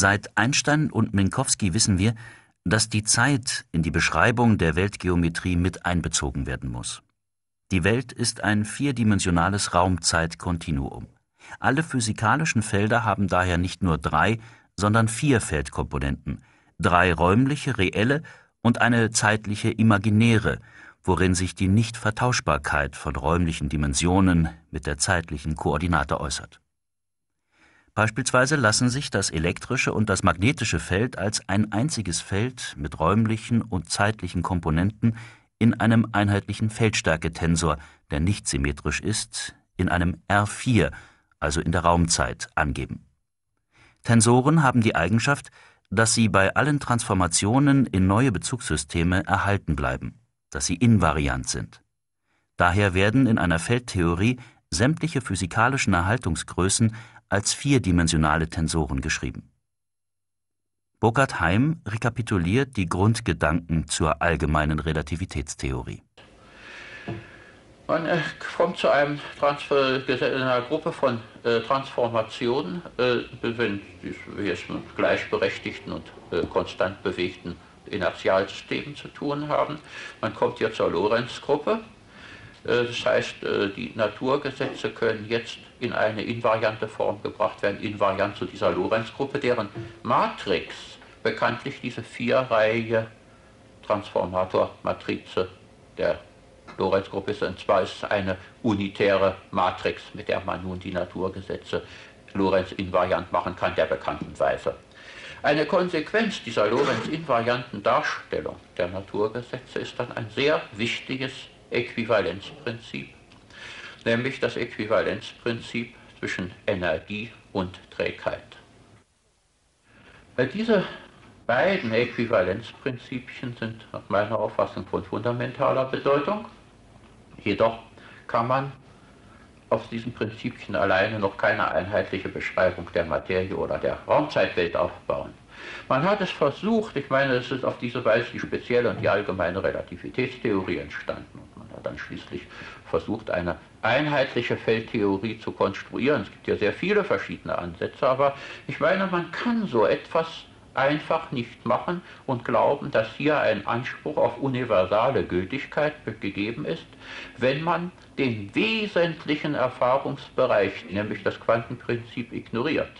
Seit Einstein und Minkowski wissen wir, dass die Zeit in die Beschreibung der Weltgeometrie mit einbezogen werden muss. Die Welt ist ein vierdimensionales Raumzeitkontinuum. Alle physikalischen Felder haben daher nicht nur drei, sondern vier Feldkomponenten, drei räumliche, reelle und eine zeitliche imaginäre, worin sich die Nichtvertauschbarkeit von räumlichen Dimensionen mit der zeitlichen Koordinate äußert. Beispielsweise lassen sich das elektrische und das magnetische Feld als ein einziges Feld mit räumlichen und zeitlichen Komponenten in einem einheitlichen Feldstärketensor, der nicht symmetrisch ist, in einem R4, also in der Raumzeit, angeben. Tensoren haben die Eigenschaft, dass sie bei allen Transformationen in neue Bezugssysteme erhalten bleiben, dass sie invariant sind. Daher werden in einer Feldtheorie sämtliche physikalischen Erhaltungsgrößen als vierdimensionale Tensoren geschrieben. Burkhard Heim rekapituliert die Grundgedanken zur allgemeinen Relativitätstheorie. Man äh, kommt zu einem Transfer, einer Gruppe von äh, Transformationen, äh, wenn wir es mit gleichberechtigten und äh, konstant bewegten Inertialsystemen zu tun haben. Man kommt hier zur Lorentz-Gruppe, äh, das heißt, äh, die Naturgesetze können jetzt in eine invariante Form gebracht werden, invariant zu dieser Lorentz-Gruppe, deren Matrix bekanntlich diese vierreihe Transformatormatrize der Lorentz-Gruppe ist. Und zwar ist es eine unitäre Matrix, mit der man nun die Naturgesetze lorenz invariant machen kann, der bekannten Weise. Eine Konsequenz dieser lorenz invarianten Darstellung der Naturgesetze ist dann ein sehr wichtiges Äquivalenzprinzip, nämlich das Äquivalenzprinzip zwischen Energie und Trägheit. Bei dieser beiden Äquivalenzprinzipien sind nach meiner Auffassung von fundamentaler Bedeutung. Jedoch kann man auf diesen Prinzipien alleine noch keine einheitliche Beschreibung der Materie oder der Raumzeitwelt aufbauen. Man hat es versucht, ich meine, es ist auf diese Weise die spezielle und die allgemeine Relativitätstheorie entstanden hat dann schließlich versucht, eine einheitliche Feldtheorie zu konstruieren. Es gibt ja sehr viele verschiedene Ansätze, aber ich meine, man kann so etwas einfach nicht machen und glauben, dass hier ein Anspruch auf universale Gültigkeit gegeben ist, wenn man den wesentlichen Erfahrungsbereich, nämlich das Quantenprinzip, ignoriert.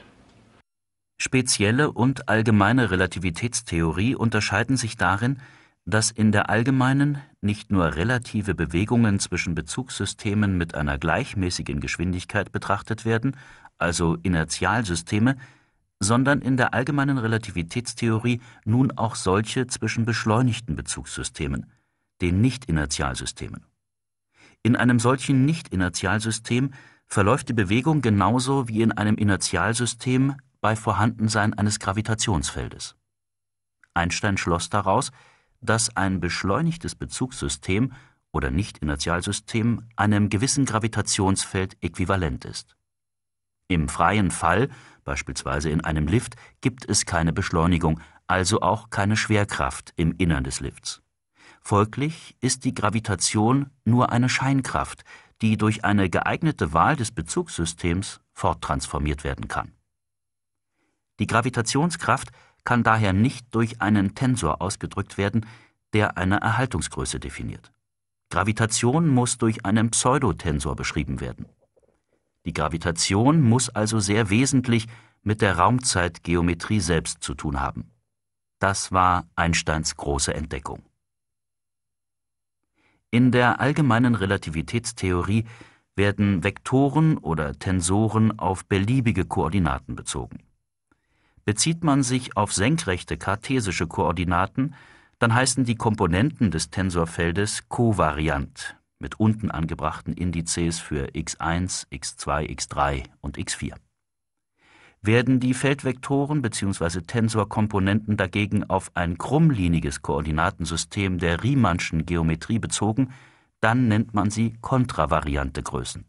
Spezielle und allgemeine Relativitätstheorie unterscheiden sich darin, dass in der allgemeinen nicht nur relative Bewegungen zwischen Bezugssystemen mit einer gleichmäßigen Geschwindigkeit betrachtet werden, also Inertialsysteme, sondern in der allgemeinen Relativitätstheorie nun auch solche zwischen beschleunigten Bezugssystemen, den Nicht-Inertialsystemen. In einem solchen Nicht-Inertialsystem verläuft die Bewegung genauso wie in einem Inertialsystem bei Vorhandensein eines Gravitationsfeldes. Einstein schloss daraus, dass ein beschleunigtes Bezugssystem oder Nicht-Inertialsystem einem gewissen Gravitationsfeld äquivalent ist. Im freien Fall, beispielsweise in einem Lift, gibt es keine Beschleunigung, also auch keine Schwerkraft im Innern des Lifts. Folglich ist die Gravitation nur eine Scheinkraft, die durch eine geeignete Wahl des Bezugssystems forttransformiert werden kann. Die Gravitationskraft kann daher nicht durch einen Tensor ausgedrückt werden, der eine Erhaltungsgröße definiert. Gravitation muss durch einen Pseudotensor beschrieben werden. Die Gravitation muss also sehr wesentlich mit der Raumzeitgeometrie selbst zu tun haben. Das war Einsteins große Entdeckung. In der allgemeinen Relativitätstheorie werden Vektoren oder Tensoren auf beliebige Koordinaten bezogen. Bezieht man sich auf senkrechte kartesische Koordinaten, dann heißen die Komponenten des Tensorfeldes kovariant mit unten angebrachten Indizes für x1, x2, x3 und x4. Werden die Feldvektoren bzw. Tensorkomponenten dagegen auf ein krummliniges Koordinatensystem der Riemannschen Geometrie bezogen, dann nennt man sie kontravariante Größen.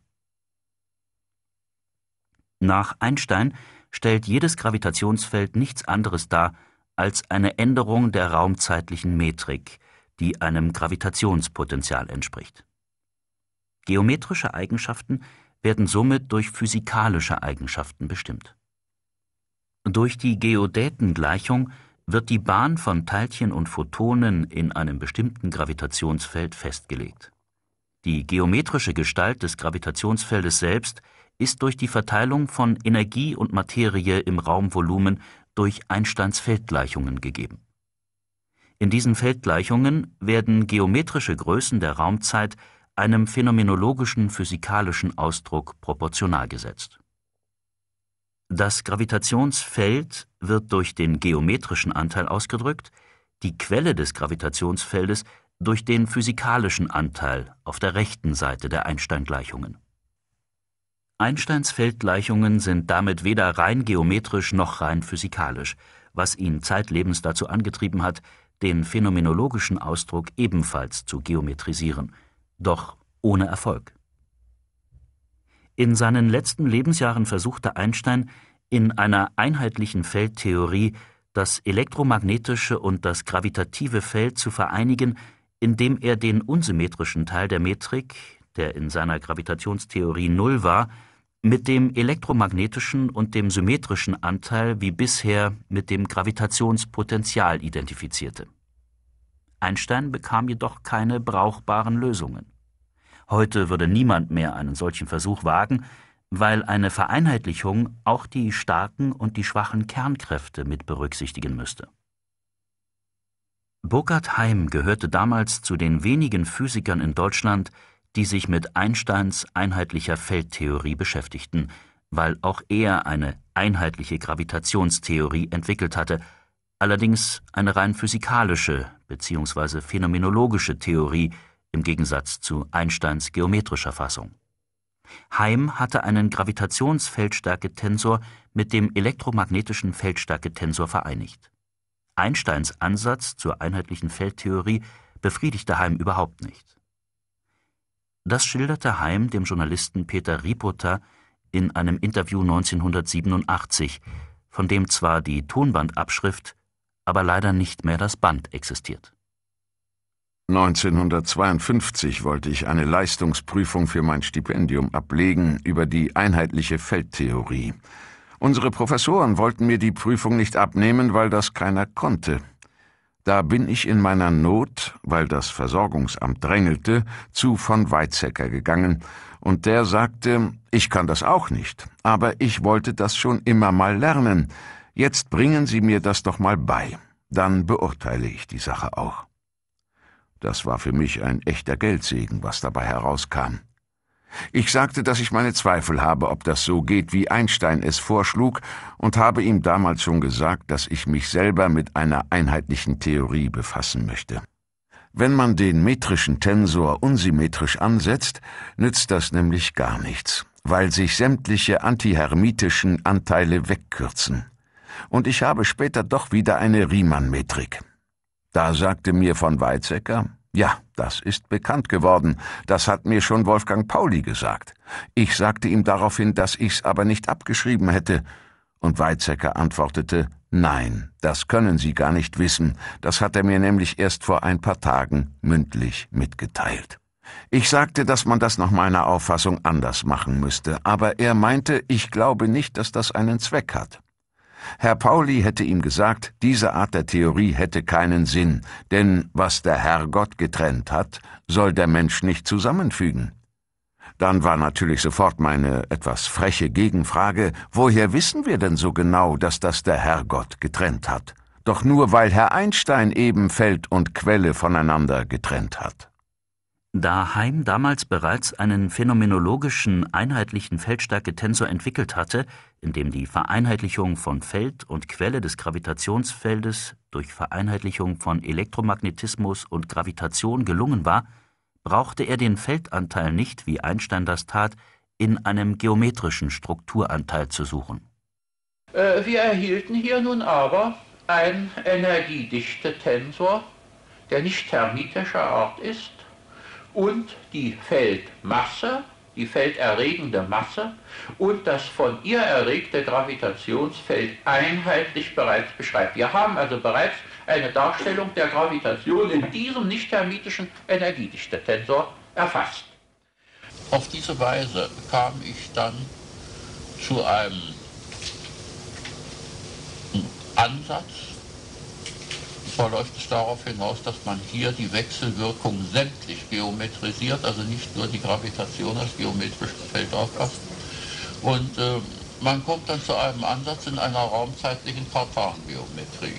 Nach Einstein stellt jedes Gravitationsfeld nichts anderes dar als eine Änderung der raumzeitlichen Metrik, die einem Gravitationspotential entspricht. Geometrische Eigenschaften werden somit durch physikalische Eigenschaften bestimmt. Durch die Geodätengleichung wird die Bahn von Teilchen und Photonen in einem bestimmten Gravitationsfeld festgelegt. Die geometrische Gestalt des Gravitationsfeldes selbst ist durch die Verteilung von Energie und Materie im Raumvolumen durch Einsteins Feldgleichungen gegeben. In diesen Feldgleichungen werden geometrische Größen der Raumzeit einem phänomenologischen physikalischen Ausdruck proportional gesetzt. Das Gravitationsfeld wird durch den geometrischen Anteil ausgedrückt, die Quelle des Gravitationsfeldes durch den physikalischen Anteil auf der rechten Seite der Einsteingleichungen. gleichungen Einsteins Feldgleichungen sind damit weder rein geometrisch noch rein physikalisch, was ihn zeitlebens dazu angetrieben hat, den phänomenologischen Ausdruck ebenfalls zu geometrisieren, doch ohne Erfolg. In seinen letzten Lebensjahren versuchte Einstein, in einer einheitlichen Feldtheorie das elektromagnetische und das gravitative Feld zu vereinigen, indem er den unsymmetrischen Teil der Metrik, der in seiner Gravitationstheorie Null war, mit dem elektromagnetischen und dem symmetrischen Anteil wie bisher mit dem Gravitationspotenzial identifizierte. Einstein bekam jedoch keine brauchbaren Lösungen. Heute würde niemand mehr einen solchen Versuch wagen, weil eine Vereinheitlichung auch die starken und die schwachen Kernkräfte mit berücksichtigen müsste. Burkhard Heim gehörte damals zu den wenigen Physikern in Deutschland, die sich mit Einsteins einheitlicher Feldtheorie beschäftigten, weil auch er eine einheitliche Gravitationstheorie entwickelt hatte, allerdings eine rein physikalische bzw. phänomenologische Theorie im Gegensatz zu Einsteins geometrischer Fassung. Heim hatte einen Gravitationsfeldstärketensor mit dem elektromagnetischen Feldstärketensor vereinigt. Einsteins Ansatz zur einheitlichen Feldtheorie befriedigte Heim überhaupt nicht. Das schilderte Heim dem Journalisten Peter Ripota in einem Interview 1987, von dem zwar die Tonbandabschrift, aber leider nicht mehr das Band existiert. 1952 wollte ich eine Leistungsprüfung für mein Stipendium ablegen über die einheitliche Feldtheorie. Unsere Professoren wollten mir die Prüfung nicht abnehmen, weil das keiner konnte. Da bin ich in meiner Not, weil das Versorgungsamt drängelte, zu von Weizsäcker gegangen, und der sagte, ich kann das auch nicht, aber ich wollte das schon immer mal lernen. Jetzt bringen Sie mir das doch mal bei, dann beurteile ich die Sache auch. Das war für mich ein echter Geldsegen, was dabei herauskam. Ich sagte, dass ich meine Zweifel habe, ob das so geht, wie Einstein es vorschlug, und habe ihm damals schon gesagt, dass ich mich selber mit einer einheitlichen Theorie befassen möchte. Wenn man den metrischen Tensor unsymmetrisch ansetzt, nützt das nämlich gar nichts, weil sich sämtliche antihermitischen Anteile wegkürzen. Und ich habe später doch wieder eine Riemann-Metrik. Da sagte mir von Weizsäcker, ja, das ist bekannt geworden. Das hat mir schon Wolfgang Pauli gesagt. Ich sagte ihm daraufhin, dass ich's aber nicht abgeschrieben hätte. Und Weizsäcker antwortete, nein, das können Sie gar nicht wissen. Das hat er mir nämlich erst vor ein paar Tagen mündlich mitgeteilt. Ich sagte, dass man das nach meiner Auffassung anders machen müsste, aber er meinte, ich glaube nicht, dass das einen Zweck hat. Herr Pauli hätte ihm gesagt, diese Art der Theorie hätte keinen Sinn, denn was der Herrgott getrennt hat, soll der Mensch nicht zusammenfügen. Dann war natürlich sofort meine etwas freche Gegenfrage, woher wissen wir denn so genau, dass das der Herrgott getrennt hat? Doch nur weil Herr Einstein eben Feld und Quelle voneinander getrennt hat. Da Heim damals bereits einen phänomenologischen einheitlichen Feldstärke-Tensor entwickelt hatte, in dem die Vereinheitlichung von Feld und Quelle des Gravitationsfeldes durch Vereinheitlichung von Elektromagnetismus und Gravitation gelungen war, brauchte er den Feldanteil nicht, wie Einstein das tat, in einem geometrischen Strukturanteil zu suchen. Äh, wir erhielten hier nun aber einen energiedichte Tensor, der nicht thermitischer Art ist, und die Feldmasse, die felderregende Masse und das von ihr erregte Gravitationsfeld einheitlich bereits beschreibt. Wir haben also bereits eine Darstellung der Gravitation in diesem nicht thermitischen Energiedichte-Tensor erfasst. Auf diese Weise kam ich dann zu einem Ansatz, läuft es darauf hinaus, dass man hier die Wechselwirkung sämtlich geometrisiert, also nicht nur die Gravitation als geometrisches Feld aufpasst. Und äh, man kommt dann zu einem Ansatz in einer raumzeitlichen Kartan-Geometrie.